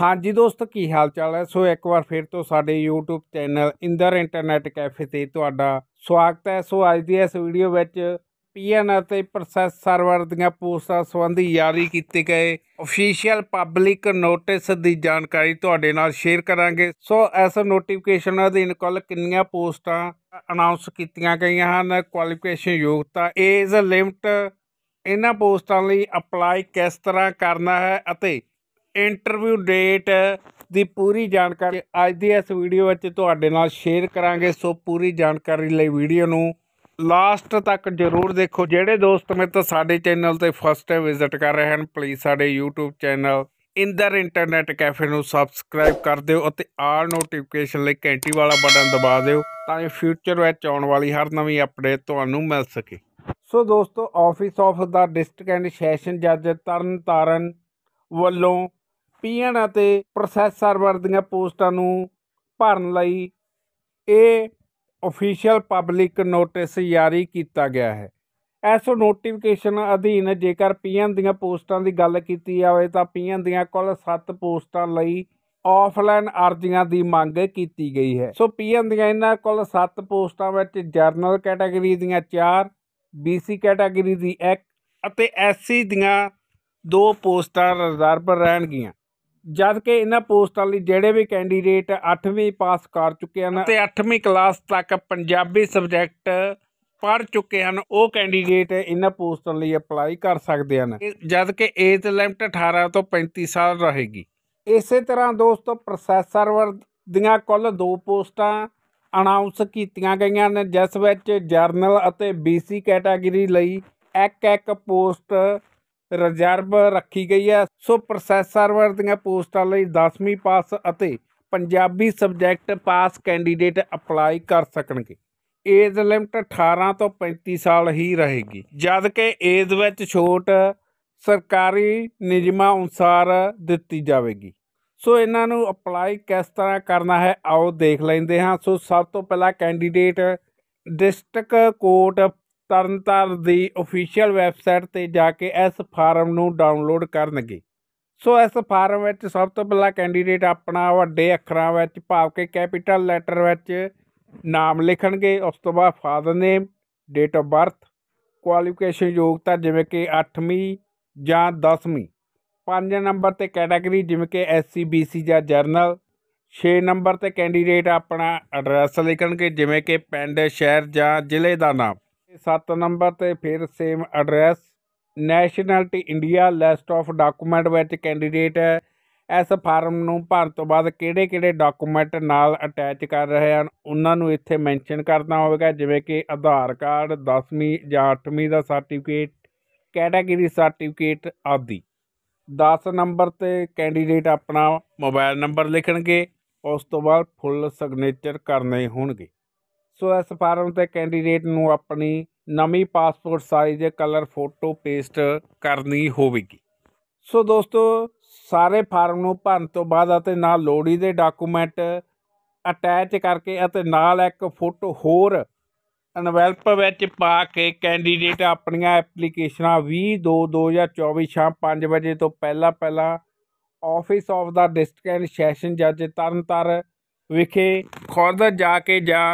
ਹਾਂਜੀ ਦੋਸਤ ਕੀ ਹਾਲ ਚਾਲ ਹੈ ਸੋ ਇੱਕ ਵਾਰ ਫਿਰ ਤੋਂ ਸਾਡੇ YouTube channel Inder internet cafe ਤੇ ਤੁਹਾਡਾ ਸਵਾਗਤ ਹੈ ਸੋ ਅੱਜ ਦੀ ਇਸ ਵੀਡੀਓ ਵਿੱਚ ਪੀਐਨ ਅਤੇ ਪ੍ਰੋਸੈਸ ਸਰਵਰ ਦੀਆਂ ਪੋਸਟਾਂ ਸੰਬੰਧੀ ਜਾਰੀ ਕੀਤੇ ਗਏ ਅਫੀਸ਼ੀਅਲ ਪਬਲਿਕ ਨੋਟਿਸ ਦੀ ਜਾਣਕਾਰੀ ਤੁਹਾਡੇ ਨਾਲ ਸ਼ੇਅਰ ਕਰਾਂਗੇ ਸੋ ਇਸ ਨੋਟੀਫਿਕੇਸ਼ਨ ਅਧੀਨ ਕੁੱਲ ਕਿੰਨੀਆਂ ਪੋਸਟਾਂ ਅਨਾਉਂਸ ਕੀਤੀਆਂ ਗਈਆਂ ਹਨ ਕੁਆਲੀਫਿਕੇਸ਼ਨ ਯੋਗਤਾ ਏਜ ਲਿਮਟ ਇਹਨਾਂ ਪੋਸਟਾਂ ਲਈ ਅਪਲਾਈ ਕਿਸ ਤਰ੍ਹਾਂ ਕਰਨਾ ਹੈ ਅਤੇ ਇੰਟਰਵਿਊ ਡੇਟ ਦੀ ਪੂਰੀ ਜਾਣਕਾਰੀ ਅੱਜ ਦੀ ਇਸ ਵੀਡੀਓ ਵਿੱਚ ਤੁਹਾਡੇ ਨਾਲ ਸ਼ੇਅਰ ਕਰਾਂਗੇ ਸੋ ਪੂਰੀ ਜਾਣਕਾਰੀ ਲਈ ਵੀਡੀਓ ਨੂੰ ਲਾਸਟ ਤੱਕ ਜਰੂਰ ਦੇਖੋ ਜਿਹੜੇ ਦੋਸਤ ਮਿੱਤਰ ਸਾਡੇ ਚੈਨਲ ਤੇ ਫਸਟ ਟਾਈਮ ਵਿਜ਼ਿਟ ਕਰ ਰਹੇ ਹਨ ਪਲੀਜ਼ ਸਾਡੇ YouTube channel Inder internet cafe ਨੂੰ ਸਬਸਕ੍ਰਾਈਬ ਕਰ ਦਿਓ ਅਤੇ ਆਲ ਨੋਟੀਫਿਕੇਸ਼ਨ ਲਈ ਘੰਟੀ ਵਾਲਾ ਬਟਨ ਦਬਾ ਦਿਓ ਤਾਂ ਕਿ ਫਿਊਚਰ ਵਿੱਚ ਆਉਣ ਵਾਲੀ ਹਰ ਨਵੀਂ ਅਪਡੇਟ ਤੁਹਾਨੂੰ ਮਿਲ ਸਕੇ ਸੋ ਦੋਸਤੋ ਆਫਿਸ ਆਫ ਦਾ ਡਿਸਟ੍ਰਿਕਟ ਐਂਡ ਸੈਸ਼ਨ ਜੱਜ ਤਰਨ ਤਾਰਨ ਵੱਲੋਂ ਪੀਐਨ ਅਤੇ ਪ੍ਰੋਸੈਸ ਸਰਵਰ ਦੀਆਂ ਪੋਸਟਾਂ ਨੂੰ ਭਰਨ ਲਈ ਇਹ ਅਫੀਸ਼ੀਅਲ ਪਬਲਿਕ ਨੋਟਿਸ ਜਾਰੀ ਕੀਤਾ ਗਿਆ ਹੈ ਐਸੋ ਨੋਟੀਫਿਕੇਸ਼ਨ ਅਧੀਨ ਜੇਕਰ ਪੀਐਨ ਦੀਆਂ ਪੋਸਟਾਂ ਦੀ ਗੱਲ ਕੀਤੀ ਜਾਵੇ ਤਾਂ ਪੀਐਨ ਦੀਆਂ ਕੁੱਲ 7 ਪੋਸਟਾਂ ਲਈ ਆਫਲਾਈਨ ਅਰਜ਼ੀਆਂ ਦੀ ਮੰਗ ਕੀਤੀ ਗਈ ਹੈ ਸੋ ਪੀਐਨ ਦੀਆਂ ਇਹਨਾਂ ਕੁੱਲ 7 ਪੋਸਟਾਂ ਵਿੱਚ ਜਰਨਲ ਕੈਟਾਗਰੀ ਦੀਆਂ 4 ਬੀਸੀ ਕੈਟਾਗਰੀ ਦੀ 1 ਅਤੇ ਐਸਸੀ ਦੀਆਂ ਦੋ ਪੋਸਟਾਂ ਰਿਜ਼ਰਵ ਰਹਿਣਗੀਆਂ ਜਦ ਕਿ ਇਹਨਾਂ ਪੋਸਟਾਂ ਲਈ ਜਿਹੜੇ ਵੀ ਕੈਂਡੀਡੇਟ 8ਵੀਂ ਪਾਸ ਕਰ ਚੁੱਕੇ ਹਨ ਤੇ 8ਵੀਂ ਕਲਾਸ ਤੱਕ ਪੰਜਾਬੀ ਸਬਜੈਕਟ ਪੜ ਚੁੱਕੇ ਹਨ ਉਹ ਕੈਂਡੀਡੇਟ ਇਹਨਾਂ ਪੋਸਟਾਂ ਲਈ ਅਪਲਾਈ ਕਰ ਸਕਦੇ ਹਨ ਜਦ ਕਿ ਏਜ ਲਿਮਟ 18 ਤੋਂ 35 ਸਾਲ ਰਹੇਗੀ ਇਸੇ ਤਰ੍ਹਾਂ ਦੋਸਤੋ ਪ੍ਰੋਸੈਸਰ ਦੀਆਂ ਕੁੱਲ ਦੋ ਪੋਸਟਾਂ ਅਨਾਉਂਸ ਕੀਤੀਆਂ ਗਈਆਂ ਨੇ ਜਿਸ ਵਿੱਚ ਜਰਨਲ ਅਤੇ ਬੀਸੀ ਕੈਟਾਗਰੀ ਲਈ ਇੱਕ ਇੱਕ ਪੋਸਟ ਰਿਜ਼ਰਵ ਰੱਖੀ ਗਈ ਹੈ ਸੋ ਪ੍ਰੋਸੈਸ ਸਰਵਰ ਦੀਆਂ ਪੋਸਟਾਂ ਲਈ 10ਵੀਂ ਪਾਸ ਅਤੇ Punjabi subject pass candidate apply ਕਰ ਸਕਣਗੇ ਏਜ ਲਿਮਟ 18 ਤੋਂ 35 ਸਾਲ ਹੀ ਰਹੇਗੀ ਜਦ ਕਿ ਏਜ ਵਿੱਚ ਛੋਟ ਸਰਕਾਰੀ ਨਿਯਮਾਂ ਅਨੁਸਾਰ ਦਿੱਤੀ ਜਾਵੇਗੀ ਸੋ ਇਹਨਾਂ ਨੂੰ ਅਪਲਾਈ ਕਿਸ ਤਰ੍ਹਾਂ ਕਰਨਾ ਹੈ ਆਓ ਦੇਖ ਲੈਂਦੇ ਹਾਂ ਸੋ ਸਭ ਤੋਂ ਪਹਿਲਾਂ ਕੈਂਡੀਡੇਟ ਡਿਸਟ੍ਰਿਕਟ ਕੋਰਟ ਤਰਨਤਾਰ ਦੀ ਅਫੀਸ਼ੀਅਲ ਵੈਬਸਾਈਟ ਤੇ ਜਾ ਕੇ ਇਸ ਫਾਰਮ ਨੂੰ ਡਾਊਨਲੋਡ ਕਰਨਗੇ ਸੋ ਇਸ ਫਾਰਮ ਵਿੱਚ ਸਭ ਤੋਂ ਪਹਿਲਾਂ ਕੈਂਡੀਡੇਟ ਆਪਣਾ ਵੱਡੇ ਅੱਖਰਾਂ ਵਿੱਚ ਭਾਵ ਕੇ ਕੈਪੀਟਲ ਲੈਟਰ ਵਿੱਚ ਨਾਮ ਲਿਖਣਗੇ ਉਸ ਤੋਂ ਬਾਅਦ father name date of birth qualification ਯੋਗਤਾ ਜਿਵੇਂ ਕਿ 8ਵੀਂ ਜਾਂ 10ਵੀਂ 5 ਨੰਬਰ ਤੇ ਕੈਟਾਗਰੀ ਜਿਵੇਂ ਕਿ ਐਸਸੀ ਬੀਸੀ ਜਾਂ ਜਰਨਲ 6 ਨੰਬਰ ਤੇ ਕੈਂਡੀਡੇਟ ਆਪਣਾ ਐਡਰੈਸ ਲਿਖਣਗੇ ਜਿਵੇਂ ਕਿ ਪਿੰਡ ਸ਼ਹਿਰ ਜਾਂ ਜ਼ਿਲ੍ਹੇ ਦਾ ਨਾਮ 7 ਨੰਬਰ ਤੇ ਫਿਰ same address nationality India list of document ਵਿੱਚ ਕੈਂਡੀਡੇਟ ਇਸ ਫਾਰਮ ਨੂੰ ਭਰਨ ਤੋਂ ਬਾਅਦ ਕਿਹੜੇ-ਕਿਹੜੇ ਡਾਕੂਮੈਂਟ ਨਾਲ ਅਟੈਚ ਕਰ ਰਹੇ ਹਨ ਉਹਨਾਂ ਨੂੰ ਇੱਥੇ ਮੈਂਸ਼ਨ ਕਰਨਾ ਹੋਵੇਗਾ ਜਿਵੇਂ ਕਿ ਆਧਾਰ ਕਾਰਡ 10ਵੀਂ ਜਾਂ 8ਵੀਂ ਦਾ ਸਰਟੀਫਿਕੇਟ ਕੈਟਾਗਰੀ ਸਰਟੀਫਿਕੇਟ ਆਦਿ 10 ਨੰਬਰ ਤੇ ਕੈਂਡੀਡੇਟ ਆਪਣਾ ਮੋਬਾਈਲ ਨੰਬਰ ਲਿਖਣਗੇ ਉਸ ਤੋਂ ਬਾਅਦ ਫੁੱਲ ਸਿਗਨੇਚਰ ਕਰਨੇ ਹੋਣਗੇ ਸੋ ਇਸ ਫਾਰਮ ਤੇ ਕੈਂਡੀਡੇਟ ਨੂੰ ਆਪਣੀ ਨਵੀਂ ਪਾਸਪੋਰਟ ਸਾਈਜ਼ ਦੇ ਕਲਰ ਫੋਟੋ ਪੇਸਟ ਕਰਨੀ ਹੋਵੇਗੀ ਸੋ ਦੋਸਤੋ ਸਾਰੇ ਫਾਰਮ ਨੂੰ ਭਰਨ ਤੋਂ ਬਾਅਦ ਅਤੇ ਨਾਲ ਲੋੜੀ ਦੇ ਡਾਕੂਮੈਂਟ ਅਟੈਚ ਕਰਕੇ ਅਤੇ ਨਾਲ ਇੱਕ ਫੋਟੋ ਹੋਰ ਐਨਵੈਲਪ ਵਿੱਚ ਪਾ ਕੇ ਕੈਂਡੀਡੇਟ ਆਪਣੀਆਂ ਐਪਲੀਕੇਸ਼ਨਾਂ 20 2 2024 ਸ਼ਾਮ 5 ਵਜੇ ਤੋਂ ਪਹਿਲਾਂ ਪਹਿਲਾਂ ਆਫਿਸ ਆਫ ਦਾ ਡਿਸਟ੍ਰਿਕਟ ਸੈਸ਼ਨ ਜੱਜ ਤਰਨਤਾਰ ਵਿਖੇ ਖੁਦ ਜਾ ਕੇ ਜਾਂ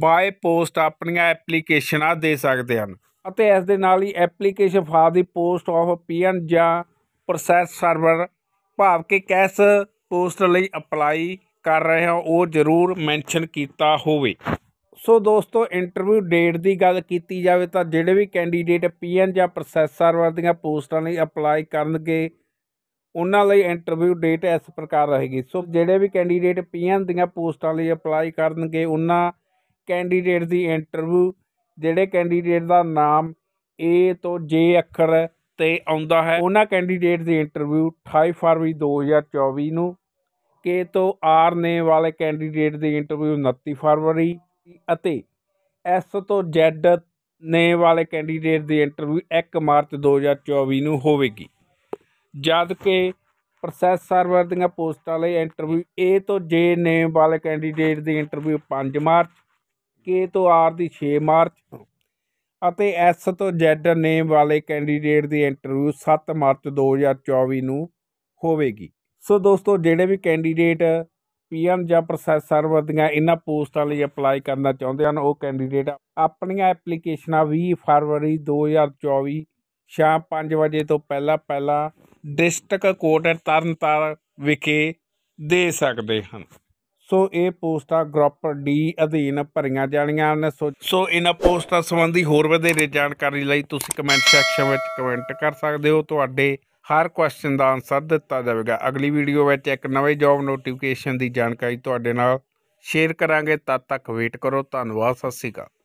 ਬਾਏ ਪੋਸਟ ਆਪਣੀਆਂ ਐਪਲੀਕੇਸ਼ਨਾਂ ਦੇ ਸਕਦੇ ਹਨ ਅਤੇ ਇਸ ਦੇ ਨਾਲ ਹੀ ਐਪਲੀਕੇਸ਼ਨ ਫਾਰ ਦੀ ਪੋਸਟ ਆਫ ਪੀਐਨ ਜਾਂ ਪ੍ਰੋਸੈਸ ਸਰਵਰ ਭਾਵ ਕਿ ਕਿਸ ਪੋਸਟ ਲਈ ਅਪਲਾਈ ਕਰ ਰਹੇ ਹੋ ਉਹ ਜ਼ਰੂਰ ਮੈਂਸ਼ਨ ਕੀਤਾ ਹੋਵੇ ਸੋ ਦੋਸਤੋ ਇੰਟਰਵਿਊ ਡੇਟ ਦੀ ਗੱਲ ਕੀਤੀ ਜਾਵੇ ਤਾਂ ਜਿਹੜੇ ਵੀ ਕੈਂਡੀਡੇਟ ਪੀਐਨ ਜਾਂ ਪ੍ਰੋਸੈਸ ਸਰਵਰ ਦੀਆਂ ਪੋਸਟਾਂ ਲਈ ਅਪਲਾਈ ਕਰਨਗੇ ਉਹਨਾਂ ਲਈ ਇੰਟਰਵਿਊ ਡੇਟ ਇਸ ਪ੍ਰਕਾਰ ਰਹੇਗੀ ਸੋ ਜਿਹੜੇ ਵੀ ਕੈਂਡੀਡੇਟ ਪੀਐਨ ਦੀਆਂ ਪੋਸਟਾਂ ਲਈ ਅਪਲਾਈ ਕਰਨਗੇ ਉਹਨਾਂ ਕੈਂਡੀਡੇਟ ਦੀ ਇੰਟਰਵਿਊ ਜਿਹੜੇ ਕੈਂਡੀਡੇਟ ਦਾ ਨਾਮ ਏ ਤੋਂ ਜੇ ਅੱਖਰ 'ਤੇ ਆਉਂਦਾ ਹੈ ਉਹਨਾਂ ਕੈਂਡੀਡੇਟ ਦੀ ਇੰਟਰਵਿਊ 28 ਫਰਵਰੀ 2024 ਨੂੰ ਕੇ ਤੋਂ ਆਰ ਨੇ ਵਾਲੇ ਕੈਂਡੀਡੇਟ ਦੀ ਇੰਟਰਵਿਊ 29 ਫਰਵਰੀ ਅਤੇ ਐਸ ਤੋਂ Z ਨੇ ਵਾਲੇ ਕੈਂਡੀਡੇਟ ਦੀ ਇੰਟਰਵਿਊ 1 ਮਾਰਚ 2024 ਨੂੰ ਹੋਵੇਗੀ ਜਦ ਕਿ ਪ੍ਰੋਸੈਸ ਸਰਵਰ ਦੀਆਂ ਪੋਸਟਾਂ ਲਈ ਇੰਟਰਵਿਊ ਏ ਤੋਂ ਜੇ ਨੇ ਵਾਲੇ ਕੈਂਡੀਡੇਟ ਦੀ ਇੰਟਰਵਿਊ 5 ਮਾਰਚ ਕੇ ਤੋਂ R ਦੀ 6 ਮਾਰਚ ਅਤੇ S ਤੋਂ Z ਨੇਮ ਵਾਲੇ ਕੈਂਡੀਡੇਟ ਦੀ ਇੰਟਰਵਿਊ 7 ਮਾਰਚ 2024 ਨੂੰ ਹੋਵੇਗੀ ਸੋ ਦੋਸਤੋ ਜਿਹੜੇ ਵੀ ਕੈਂਡੀਡੇਟ ਪੀਐਮ ਜਾਂ ਪ੍ਰੋਸੈਸਰ ਵਰਦੀਆਂ ਇਹਨਾਂ ਪੋਸਟਾਂ ਲਈ ਅਪਲਾਈ ਕਰਨਾ ਚਾਹੁੰਦੇ ਹਨ ਉਹ ਕੈਂਡੀਡੇਟ ਆਪਣੀਆਂ ਐਪਲੀਕੇਸ਼ਨਾਂ 20 ਫਰਵਰੀ 2024 ਸ਼ਾਮ 5 ਵਜੇ ਤੋਂ ਪਹਿਲਾਂ ਪਹਿਲਾਂ ਡਿਸਟ੍ਰਿਕਟ ਕੋਰਟ ਤਰਨਤਾਰਨ ਵਿਖੇ ਦੇ ਸਕਦੇ ਹਨ ਸੋ ਇਹ ਪੋਸਟਾਂ ਗਰੁੱਪ ਡੀ ਅਧੀਨ ਭਰੀਆਂ ਜਾਣੀਆਂ ਨੇ ਸੋ ਇਹਨਾਂ ਪੋਸਟਾਂ ਸੰਬੰਧੀ ਹੋਰ ਵਧੇਰੇ ਜਾਣਕਾਰੀ ਲਈ ਤੁਸੀਂ ਕਮੈਂਟ ਸੈਕਸ਼ਨ ਵਿੱਚ ਕਮੈਂਟ ਕਰ ਸਕਦੇ ਹੋ ਤੁਹਾਡੇ ਹਰ ਕੁਐਸਚਨ ਦਾ ਆਨਸਰ ਦਿੱਤਾ ਜਾਵੇਗਾ ਅਗਲੀ ਵੀਡੀਓ ਵਿੱਚ ਇੱਕ ਨਵੇਂ ਜੌਬ ਨੋਟੀਫਿਕੇਸ਼ਨ ਦੀ ਜਾਣਕਾਰੀ ਤੁਹਾਡੇ ਨਾਲ ਸ਼ੇਅਰ ਕਰਾਂਗੇ ਤਦ ਤੱਕ ਵੇਟ ਕਰੋ ਧੰਨਵਾਦ ਸਤਿ ਸ਼੍ਰੀ ਅਕਾਲ